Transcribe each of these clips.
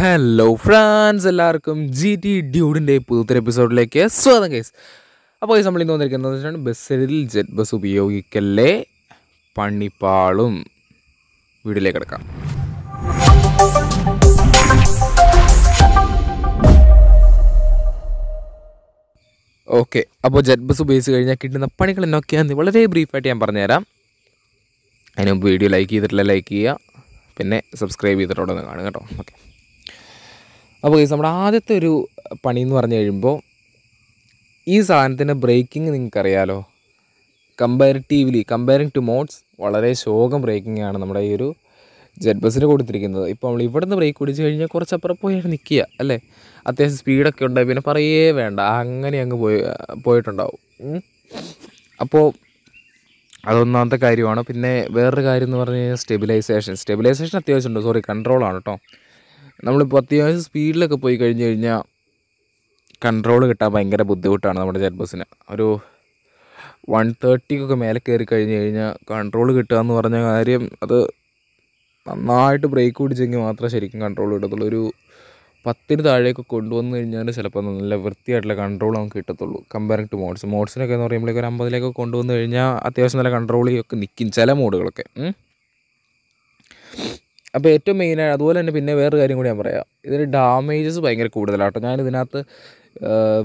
hello friends എല്ലാവർക്കും G T ഡ്യൂഡിൻ്റെ പുതിയൊരു എപ്പിസോഡിലേക്ക് സ്വാഗതം കേസ് അപ്പോൾ ഈ നമ്മൾ ഇന്ന് വന്നിരിക്കുന്നത് വെച്ചാൽ ബസ്സിൽ ജെറ്റ് ബസ് ഉപയോഗിക്കല്ലേ പണിപ്പാളും വീട്ടിലേക്ക് കിടക്കാം ഓക്കെ അപ്പോൾ ജെറ്റ് ബസ് ഉപയോഗിച്ച് കഴിഞ്ഞാൽ കിട്ടുന്ന പണികൾ എന്നൊക്കെയാന്ന് വളരെ ബ്രീഫായിട്ട് ഞാൻ പറഞ്ഞുതരാം അതിന് മുമ്പ് വീഡിയോ ലൈക്ക് ചെയ്തിട്ടില്ല ലൈക്ക് ചെയ്യുക പിന്നെ സബ്സ്ക്രൈബ് ചെയ്തിട്ടുണ്ടെന്ന് കാണും കേട്ടോ ഓക്കെ അപ്പോൾ ഗൈസ് നമ്മുടെ ആദ്യത്തെ ഒരു പണി എന്ന് പറഞ്ഞു കഴിയുമ്പോൾ ഈ സാധനത്തിൻ്റെ ബ്രേക്കിംഗ് നിങ്ങൾക്കറിയാലോ കമ്പാരിറ്റീവ്ലി കമ്പയറിങ് ടു മോഡ്സ് വളരെ ശോകം ബ്രേക്കിംഗ് ആണ് നമ്മുടെ ഈ ഒരു ജെറ്റ് ബസ്സിന് കൊടുത്തിരിക്കുന്നത് ഇപ്പോൾ നമ്മൾ നിന്ന് ബ്രേക്ക് പിടിച്ച് കഴിഞ്ഞാൽ കുറച്ച് അപ്പുറം പോയാണ് നിൽക്കുക അല്ലേ അത്യാവശ്യം സ്പീഡൊക്കെ ഉണ്ട് പിന്നെ പറയേ വേണ്ട അങ്ങനെ അങ്ങ് പോയി പോയിട്ടുണ്ടാവും അപ്പോൾ അതൊന്നാമത്തെ കാര്യമാണ് പിന്നെ വേറൊരു കാര്യം എന്ന് പറഞ്ഞു കഴിഞ്ഞാൽ സ്റ്റെബിലൈസേഷൻ സ്റ്റെബിലൈസേഷൻ അത്യാവശ്യമുണ്ട് സോറി കൺട്രോളാണ് കേട്ടോ നമ്മളിപ്പോൾ അത്യാവശ്യം സ്പീഡിലൊക്കെ പോയി കഴിഞ്ഞ് കഴിഞ്ഞാൽ കൺട്രോൾ കിട്ടാൻ ഭയങ്കര ബുദ്ധിമുട്ടാണ് നമ്മുടെ ജെറ്റ് ബസ്സിന് ഒരു വൺ തേർട്ടിക്കൊക്കെ മേലെ കയറി കഴിഞ്ഞ് കഴിഞ്ഞാൽ കൺട്രോൾ കിട്ടുക എന്ന് പറഞ്ഞ കാര്യം അത് നന്നായിട്ട് ബ്രേക്ക് പിടിച്ചെങ്കിൽ മാത്രമേ ശരിക്കും കൺട്രോൾ കിട്ടത്തുള്ളൂ ഒരു പത്തിന് താഴേക്ക് കൊണ്ടുവന്ന് കഴിഞ്ഞാൽ ചിലപ്പോൾ നല്ല വൃത്തിയായിട്ടുള്ള കൺട്രോൾ നമുക്ക് കിട്ടത്തുള്ളൂ കമ്പയറിംഗ് ടു മോഡ്സ് മോഡ്സിനൊക്കെ എന്ന് പറയുമ്പോൾ ഒരു അമ്പതിലേക്ക് കൊണ്ടുവന്ന് കഴിഞ്ഞാൽ അത്യാവശ്യം നല്ല കൺട്രോളിയൊക്കെ നിൽക്കും ചില മോഡുകളൊക്കെ അപ്പോൾ ഏറ്റവും മെയിനായി അതുപോലെ തന്നെ പിന്നെ വേറൊരു കാര്യം കൂടി ഞാൻ പറയാം ഇതിന് ഡാമേജസ് ഭയങ്കര കൂടുതലാട്ടോ ഞാൻ ഇതിനകത്ത്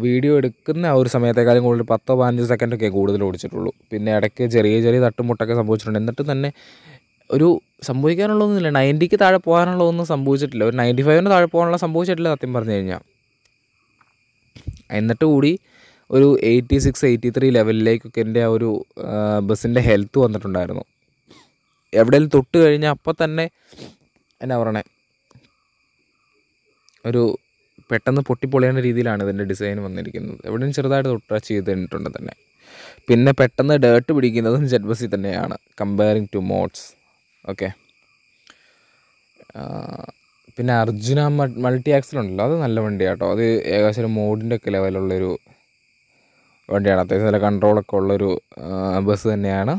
വീഡിയോ എടുക്കുന്ന ആ ഒരു സമയത്തേക്കാളും കൂടുതൽ പത്തോ പതിനഞ്ച് സെക്കൻഡൊക്കെ കൂടുതൽ ഓടിച്ചിട്ടുള്ളൂ പിന്നെ ഇടയ്ക്ക് ചെറിയ ചെറിയ തട്ടുമുട്ടൊക്കെ സംഭവിച്ചിട്ടുണ്ട് എന്നിട്ട് തന്നെ ഒരു സംഭവിക്കാനുള്ളതൊന്നുമില്ല നയൻറ്റിക്ക് താഴെ പോകാനുള്ളതൊന്നും സംഭവിച്ചിട്ടില്ല ഒരു നയൻറ്റി ഫൈവിന് താഴെ പോകാനുള്ള സംഭവിച്ചിട്ടില്ല സത്യം പറഞ്ഞു കഴിഞ്ഞാൽ എന്നിട്ട് കൂടി ഒരു എയ്റ്റി സിക്സ് എയ്റ്റി ത്രീ ലെവലിലേക്കൊക്കെ എൻ്റെ ആ ഒരു ബസ്സിൻ്റെ ഹെൽത്ത് വന്നിട്ടുണ്ടായിരുന്നു എവിടെയെങ്കിലും തൊട്ട് കഴിഞ്ഞാൽ അപ്പം തന്നെ എന്നാ പറയണേ ഒരു പെട്ടെന്ന് പൊട്ടിപ്പൊളിയേണ്ട രീതിയിലാണ് ഇതിൻ്റെ ഡിസൈൻ വന്നിരിക്കുന്നത് എവിടെയും ചെറുതായിട്ട് ടച്ച് ചെയ്തിട്ടുണ്ട് തന്നെ പിന്നെ പെട്ടെന്ന് ഡേർട്ട് പിടിക്കുന്നതും ജഡ്ബസി തന്നെയാണ് കമ്പയറിങ് ടു മോഡ്സ് ഓക്കെ പിന്നെ അർജുന മൾട്ടി ആക്സിൽ ഉണ്ടല്ലോ അത് നല്ല വണ്ടിയാട്ടോ അത് ഏകദേശം ഒരു മോഡിൻ്റെ ഒക്കെ ലെവലുള്ളൊരു വണ്ടിയാണ് അത്യാവശ്യം നല്ല കൺട്രോളൊക്കെ ഉള്ളൊരു ബസ് തന്നെയാണ്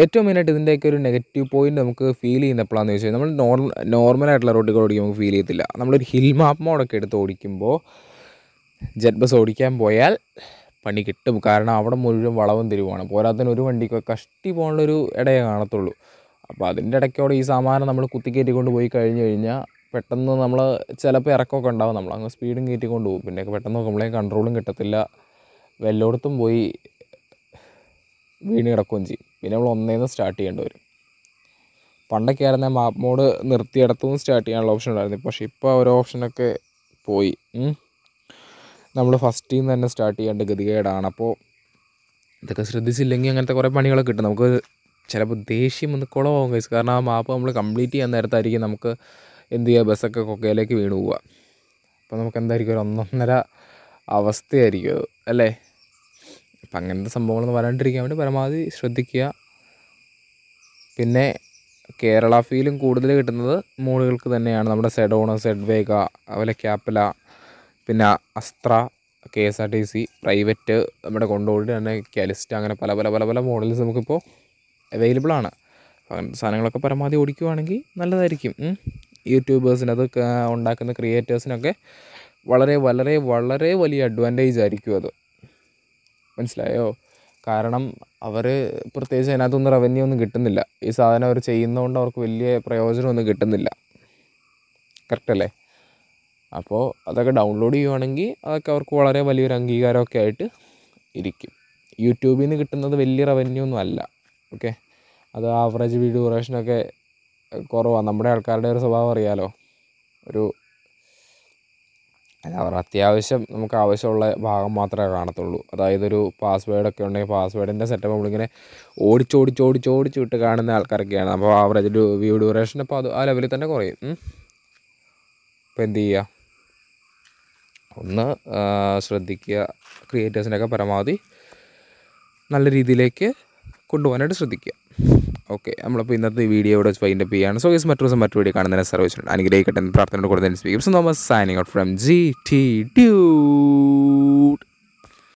ഏറ്റവും മെയിനായിട്ട് ഇതിൻ്റെയൊക്കെ ഒരു നെഗറ്റീവ് പോയിന്റ് നമുക്ക് ഫീൽ ചെയ്യുന്ന എപ്പോഴാണെന്ന് വെച്ചാൽ നമ്മൾ നോർമൽ നോർമലായിട്ടുള്ള റോഡിൽ കൂടെ ഓടിക്കുമ്പോൾ ഫീൽ ചെയ്യത്തില്ല നമ്മളൊരു ഹിൽ മാപ്പ് മോഡൊക്കെ എടുത്ത് ഓടിക്കുമ്പോൾ ജെറ്റ് ബസ് ഓടിക്കാൻ പോയാൽ പണി കിട്ടും കാരണം അവിടെ മുഴുവൻ വളവും തരുവാണ് പോരാത്തതിന് ഒരു വണ്ടിക്ക് കഷ്ടി പോകാനുള്ളൊരു ഇടയെ കാണത്തുള്ളൂ അപ്പോൾ അതിൻ്റെ ഇടയ്ക്കോടെ ഈ സാമാനം നമ്മൾ കുത്തിക്കയറ്റിക്കൊണ്ട് പോയി കഴിഞ്ഞ് കഴിഞ്ഞാൽ പെട്ടെന്ന് നമ്മൾ ചിലപ്പോൾ ഇറക്കമൊക്കെ ഉണ്ടാവും നമ്മൾ അങ്ങ് സ്പീഡും കയറ്റിക്കൊണ്ട് പോകും പിന്നെ പെട്ടെന്ന് നമ്മളെ കൺട്രോളും കിട്ടത്തില്ല വെല്ലോടത്തും പോയി വീണ് കിടക്കുകയും ചെയ്യും പിന്നെ നമ്മൾ ഒന്നേന്ന് സ്റ്റാർട്ട് ചെയ്യേണ്ടി വരും പണ്ടൊക്കെ ആയിരുന്ന മാപ്പ് മോഡ് നിർത്തിയിടത്തുനിന്ന് സ്റ്റാർട്ട് ചെയ്യാനുള്ള ഓപ്ഷൻ ഉണ്ടായിരുന്നു പക്ഷേ ഇപ്പോൾ ഓരോ ഓപ്ഷനൊക്കെ പോയി നമ്മൾ ഫസ്റ്റിൽ നിന്ന് തന്നെ സ്റ്റാർട്ട് ചെയ്യേണ്ട ഗതികേടാണ് അപ്പോൾ ഇതൊക്കെ ശ്രദ്ധിച്ചില്ലെങ്കിൽ അങ്ങനത്തെ കുറേ പണികളൊക്കെ കിട്ടും നമുക്ക് ചിലപ്പോൾ ദേഷ്യം ഒന്ന് പോകും കഴിച്ചു കാരണം ആ മാപ്പ് നമ്മൾ കംപ്ലീറ്റ് ചെയ്യാൻ നേരത്തായിരിക്കും നമുക്ക് എന്ത് ചെയ്യുക ബസ്സൊക്കെ കൊക്കയിലേക്ക് വീണ് പോവുക അപ്പോൾ നമുക്ക് എന്തായിരിക്കും ഒരു ഒന്നൊന്നര അവസ്ഥയായിരിക്കും അല്ലേ അപ്പം അങ്ങനത്തെ സംഭവങ്ങളൊന്നും വരാണ്ടിരിക്കാൻ വേണ്ടി പരമാവധി ശ്രദ്ധിക്കുക പിന്നെ കേരള ഫീലും കൂടുതൽ കിട്ടുന്നത് മോളുകൾക്ക് തന്നെയാണ് നമ്മുടെ സെഡോണ സെഡ്വേഗ അതുപോലെ ക്യാപ്പില പിന്നെ Astra K S R T C private നമ്മുടെ കൊണ്ടോടി തന്നെ കാലിസ്റ്റ് അങ്ങനെ പല പല പല പല മോഡൽസ് നമുക്കിപ്പോൾ അവൈലബിൾ ആണ് അങ്ങനത്തെ സാധനങ്ങളൊക്കെ പരമാവധി ഓടിക്കുവാണെങ്കിൽ നല്ലതായിരിക്കും യൂട്യൂബേഴ്സിന് അത് ഉണ്ടാക്കുന്ന ക്രിയേറ്റേഴ്സിനൊക്കെ വളരെ വളരെ വളരെ വലിയ അഡ്വാൻറ്റേജ് ആയിരിക്കും അത് മനസ്സിലായോ കാരണം അവർ പ്രത്യേകിച്ച് അതിനകത്തൊന്നും റവന്യൂ ഒന്നും കിട്ടുന്നില്ല ഈ സാധനം അവർ ചെയ്യുന്നതുകൊണ്ട് അവർക്ക് വലിയ പ്രയോജനമൊന്നും കിട്ടുന്നില്ല കറക്റ്റല്ലേ അപ്പോൾ അതൊക്കെ ഡൗൺലോഡ് ചെയ്യുവാണെങ്കിൽ അതൊക്കെ അവർക്ക് വളരെ വലിയൊരു അംഗീകാരമൊക്കെ ആയിട്ട് ഇരിക്കും യൂട്യൂബിൽ നിന്ന് കിട്ടുന്നത് വലിയ റവന്യൂ ഒന്നും അല്ല ഓക്കെ അത് ആവറേജ് വീഡിയോ ഡ്യൂറേഷനൊക്കെ കുറവാണ് നമ്മുടെ ആൾക്കാരുടെ ഒരു സ്വഭാവം അറിയാലോ ഒരു അല്ല അവർ അത്യാവശ്യം നമുക്ക് ആവശ്യമുള്ള ഭാഗം മാത്രമേ കാണത്തുള്ളൂ അതായത് ഒരു പാസ്വേഡൊക്കെ ഉണ്ടെങ്കിൽ പാസ്വേഡിൻ്റെ സെറ്റപ്പ് നമ്മളിങ്ങനെ ഓടിച്ചോടിച്ചോടിച്ചോടിച്ച് വിട്ട് കാണുന്ന ആൾക്കാരൊക്കെയാണ് അപ്പോൾ ആവറേജ് വ്യൂ ഡ്യൂറേഷൻ അപ്പോൾ അത് ആ ലെവലിൽ തന്നെ കുറയും അപ്പോൾ എന്ത് ചെയ്യുക ഒന്ന് ശ്രദ്ധിക്കുക ക്രിയേറ്റേഴ്സിനൊക്കെ പരമാവധി നല്ല രീതിയിലേക്ക് കൊണ്ടുപോകാനായിട്ട് ശ്രദ്ധിക്കുക ഓക്കെ നമ്മളിപ്പോൾ ഇന്നത്തെ വീഡിയോ ഇവിടെ ഫൈൻഡ് അപ്പ് ചെയ്യാണ് സോ ഗസ് മറ്റൊരു ദിവസം മറ്റു വീഡിയോ കാണുന്നതിനെ സർവീസ് അനുഗ്രഹിക്കട്ടെ പ്രാർത്ഥനയോട് കൂടുതൽ സ്വീകരിച്ചു നോമസ് signing out from G T due